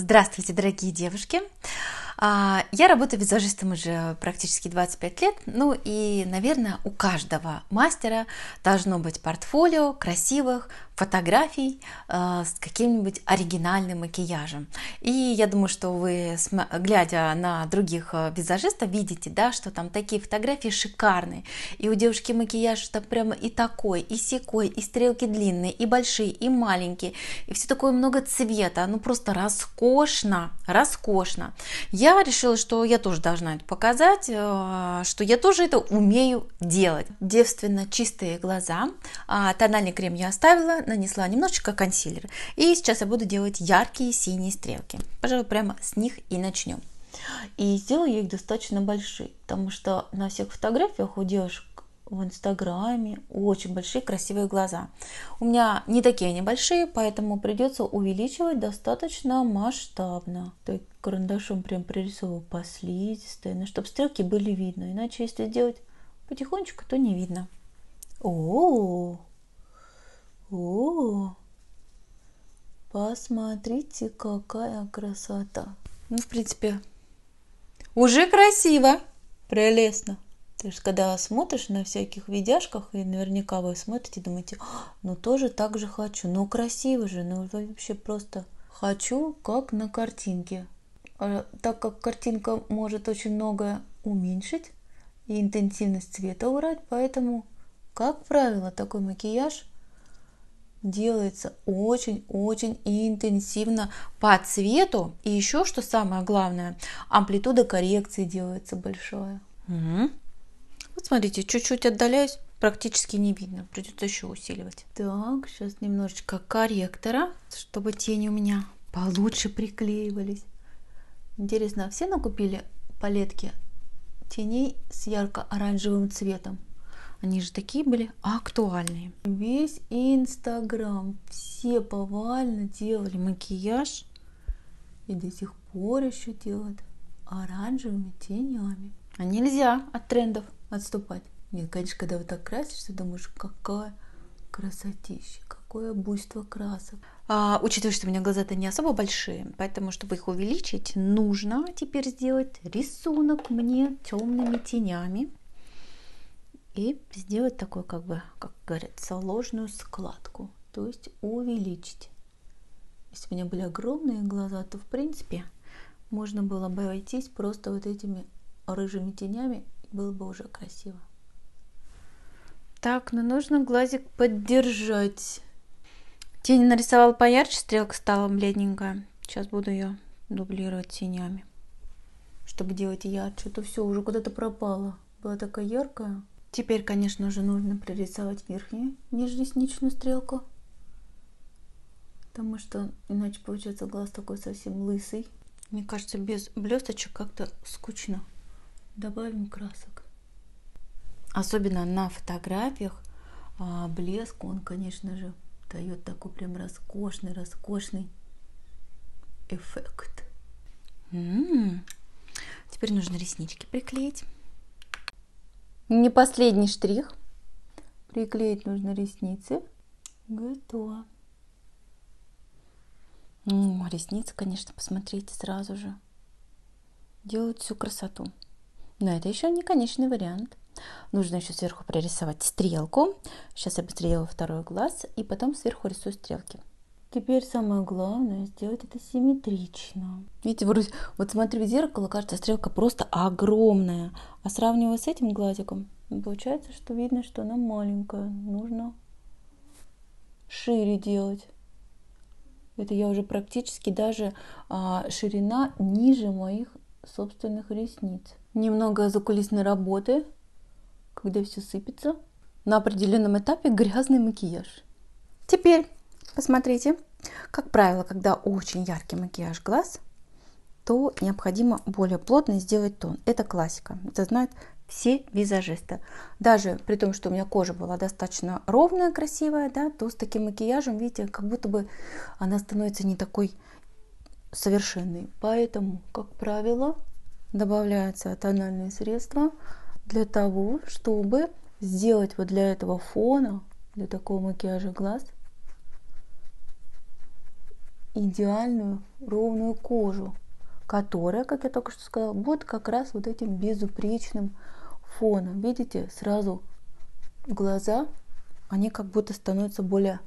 Здравствуйте, дорогие девушки! А, я работаю визажистом уже практически 25 лет, ну и, наверное, у каждого мастера должно быть портфолио красивых, фотографий э, с каким-нибудь оригинальным макияжем. И я думаю, что вы, глядя на других э, визажистов, видите, да, что там такие фотографии шикарные. И у девушки макияж так прямо и такой, и секой, и стрелки длинные, и большие, и маленькие, и все такое много цвета, ну просто роскошно, роскошно. Я решила, что я тоже должна это показать, э, что я тоже это умею делать. Девственно чистые глаза, а тональный крем я оставила, нанесла немножечко консилера. И сейчас я буду делать яркие синие стрелки. Пожалуй, прямо с них и начнем. И сделаю их достаточно большие, потому что на всех фотографиях у девушек в Инстаграме очень большие красивые глаза. У меня не такие они большие, поэтому придется увеличивать достаточно масштабно. То есть карандашом прям пририсовываю послизистые, но ну, чтобы стрелки были видны, Иначе если делать потихонечку, то не видно. О, -о, -о. О, посмотрите, какая красота. Ну, в принципе, уже красиво, прелестно. То есть, когда смотришь на всяких видяшках, и наверняка вы смотрите, думаете, «А, ну тоже так же хочу, ну красиво же, ну вообще просто хочу, как на картинке. А, так как картинка может очень многое уменьшить и интенсивность цвета убрать, поэтому, как правило, такой макияж делается очень-очень интенсивно по цвету. И еще, что самое главное, амплитуда коррекции делается большая. Угу. Вот смотрите, чуть-чуть отдаляюсь, практически не видно. Придется еще усиливать. Так, сейчас немножечко корректора, чтобы тени у меня получше приклеивались. Интересно, а все накупили палетки теней с ярко-оранжевым цветом? Они же такие были актуальные. Весь Инстаграм, все повально делали макияж и до сих пор еще делают оранжевыми тенями. А нельзя от трендов отступать. Нет, конечно, когда вот так красишься, думаешь, какая красотища, какое буйство красок. А, учитывая, что у меня глаза-то не особо большие, поэтому, чтобы их увеличить, нужно теперь сделать рисунок мне темными тенями и сделать такую, как бы, как говорится, ложную складку, то есть увеличить. Если у меня были огромные глаза, то, в принципе, можно было бы обойтись просто вот этими рыжими тенями, и было бы уже красиво. Так, но ну, нужно глазик поддержать. Тень нарисовал поярче, стрелка стала бледненькая. Сейчас буду ее дублировать тенями. Чтобы делать ярче, а то все уже куда-то пропало. Была такая яркая. Теперь, конечно же, нужно прорисовать верхнюю нижнересничную стрелку, потому что иначе получается глаз такой совсем лысый. Мне кажется, без блесточек как-то скучно. Добавим красок. Особенно на фотографиях а блеск, он, конечно же, дает такой прям роскошный, роскошный эффект. М -м -м. Теперь нужно реснички приклеить не последний штрих. Приклеить нужно ресницы. Готово. Ну, ресницы, конечно, посмотрите сразу же. Делают всю красоту. Но это еще не конечный вариант. Нужно еще сверху прорисовать стрелку. Сейчас я пострелила второй глаз и потом сверху рисую стрелки. Теперь самое главное сделать это симметрично. Видите, вроде, вот смотрю в зеркало, кажется, стрелка просто огромная. А сравнивая с этим глазиком, получается, что видно, что она маленькая. Нужно шире делать. Это я уже практически даже а, ширина ниже моих собственных ресниц. Немного закулисной работы, когда все сыпется. На определенном этапе грязный макияж. Теперь Посмотрите, как правило, когда очень яркий макияж глаз, то необходимо более плотно сделать тон. Это классика, это знают все визажисты. Даже при том, что у меня кожа была достаточно ровная, красивая, да, то с таким макияжем, видите, как будто бы она становится не такой совершенной. Поэтому, как правило, добавляются тональные средства для того, чтобы сделать вот для этого фона, для такого макияжа глаз – идеальную ровную кожу, которая, как я только что сказала, будет как раз вот этим безупречным фоном. Видите, сразу глаза, они как будто становятся более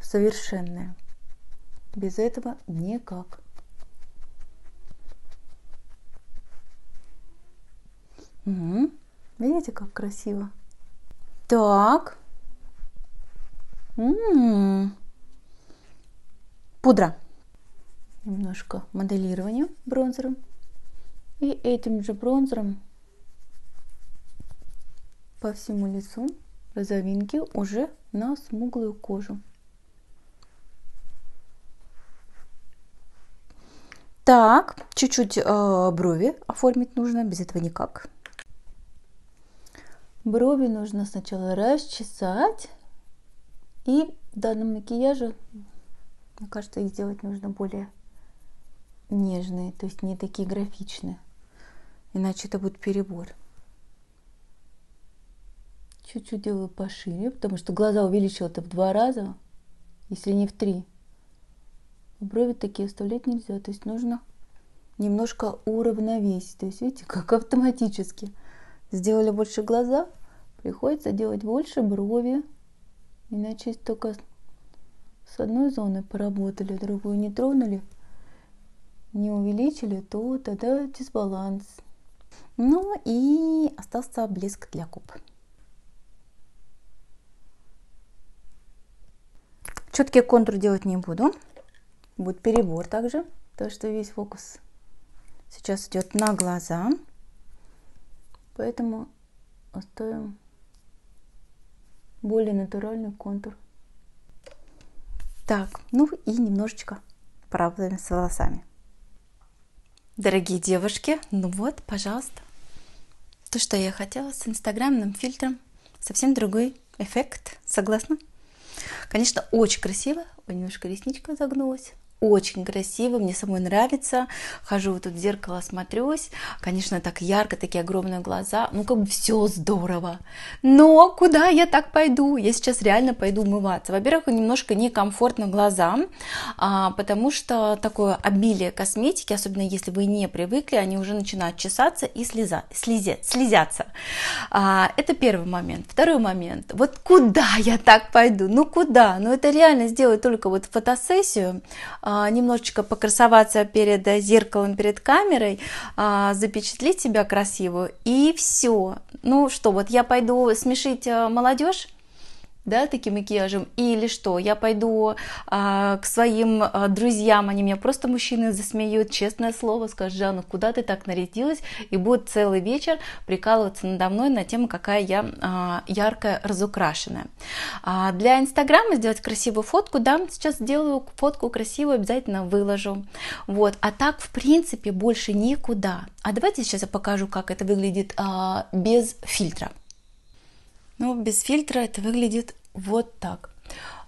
совершенные. Без этого никак. Угу. Видите, как красиво? Так. М-м-м. Пудра. Немножко моделированию бронзером. И этим же бронзером по всему лицу розовинки уже на смуглую кожу. Так, чуть-чуть э, брови оформить нужно, без этого никак. Брови нужно сначала расчесать. И в данном макияже мне кажется, их сделать нужно более нежные, то есть не такие графичные. Иначе это будет перебор. Чуть-чуть делаю пошире, потому что глаза увеличила-то в два раза, если не в три. Брови такие оставлять нельзя, то есть нужно немножко уравновесить. То есть видите, как автоматически. Сделали больше глаза, приходится делать больше брови, иначе только с одной зоны поработали, другую не тронули, не увеличили, то тогда дисбаланс. Ну и остался блеск для куб. Четкий контур делать не буду. Будет перебор также, потому что весь фокус сейчас идет на глаза. Поэтому оставим более натуральный контур. Так, ну и немножечко поработаем с волосами. Дорогие девушки, ну вот, пожалуйста. То, что я хотела с инстаграмным фильтром, совсем другой эффект, согласна? Конечно, очень красиво. Ой, немножко ресничка загнулась очень красиво, мне самой нравится. Хожу вот тут в зеркало, смотрюсь. Конечно, так ярко, такие огромные глаза. Ну, как бы все здорово. Но куда я так пойду? Я сейчас реально пойду умываться. Во-первых, немножко некомфортно глазам, а, потому что такое обилие косметики, особенно если вы не привыкли, они уже начинают чесаться и слеза, слезят, слезятся. А, это первый момент. Второй момент. Вот куда я так пойду? Ну, куда? Ну, это реально сделать только вот фотосессию, а, а, немножечко покрасоваться перед зеркалом, перед камерой, а, запечатлить себя красивую, и все. Ну что, вот я пойду смешить э, молодежь, да, таким макияжем, или что, я пойду а, к своим а, друзьям, они меня просто мужчины засмеют, честное слово, скажут, Жанна, куда ты так нарядилась, и будут целый вечер прикалываться надо мной на тему, какая я а, яркая, разукрашенная. А, для Инстаграма сделать красивую фотку, да, сейчас сделаю фотку красивую, обязательно выложу, вот, а так, в принципе, больше никуда. А давайте сейчас я покажу, как это выглядит а, без фильтра. Ну без фильтра это выглядит вот так.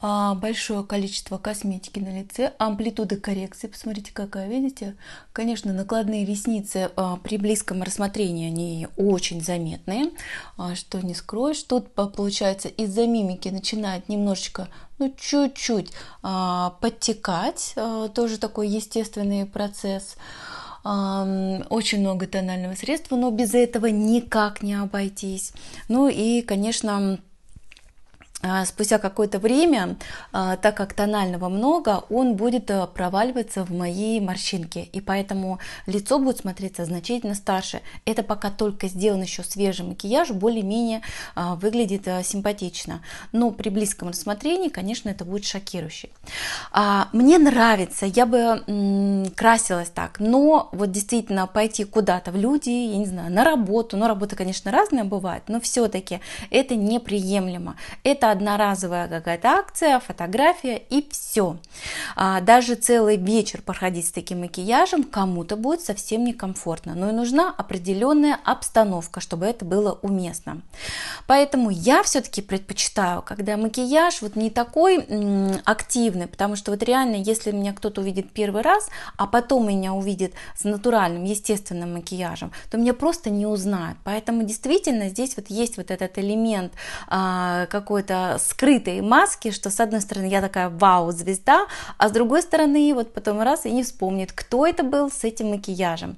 А, большое количество косметики на лице, амплитуда коррекции, посмотрите какая, видите? Конечно, накладные ресницы а, при близком рассмотрении, они очень заметные, а, что не скроешь. Тут получается из-за мимики начинает немножечко ну, чуть-чуть подтекать, тоже такой естественный процесс очень много тонального средства, но без этого никак не обойтись. Ну и, конечно, а, спустя какое-то время, а, так как тонального много, он будет э, проваливаться в мои морщинки, и поэтому лицо будет смотреться значительно старше. Это пока только сделан еще свежий макияж, более-менее а, выглядит э, симпатично, но при близком рассмотрении, конечно, это будет шокирующе. Мне нравится, я бы красилась так, но вот действительно пойти куда-то в люди, я не знаю, на работу, но работа, конечно, разная бывает, но все-таки это неприемлемо. Это одноразовая какая-то акция, фотография и все. А даже целый вечер проходить с таким макияжем кому-то будет совсем некомфортно, но и нужна определенная обстановка, чтобы это было уместно. Поэтому я все-таки предпочитаю, когда макияж вот не такой активный, потому что вот реально, если меня кто-то увидит первый раз, а потом меня увидит с натуральным, естественным макияжем, то меня просто не узнают. Поэтому действительно здесь вот есть вот этот элемент а, какой-то э, скрытой маски, что с одной стороны я такая вау-звезда, а с другой стороны вот потом раз и не вспомнит, кто это был с этим макияжем.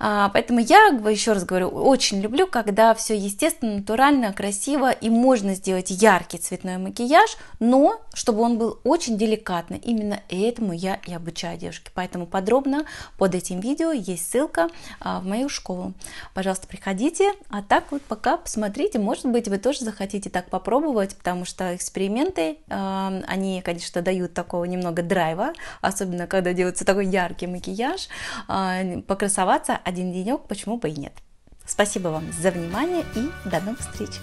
Э, поэтому я, еще раз говорю, очень люблю, когда все естественно, натурально, красиво и можно сделать яркий цветной макияж, но чтобы он был очень деликатный. Именно этому я и обучаю девушки. Поэтому подробно под этим видео есть ссылка а, в мою школу. Пожалуйста, приходите, а так вот пока посмотрите, может быть, вы тоже захотите так попробовать, потому что эксперименты, эм, они, конечно, дают такого немного драйва, особенно когда делается такой яркий макияж, э, покрасоваться один денек, почему бы и нет. Спасибо вам за внимание и до новых встреч!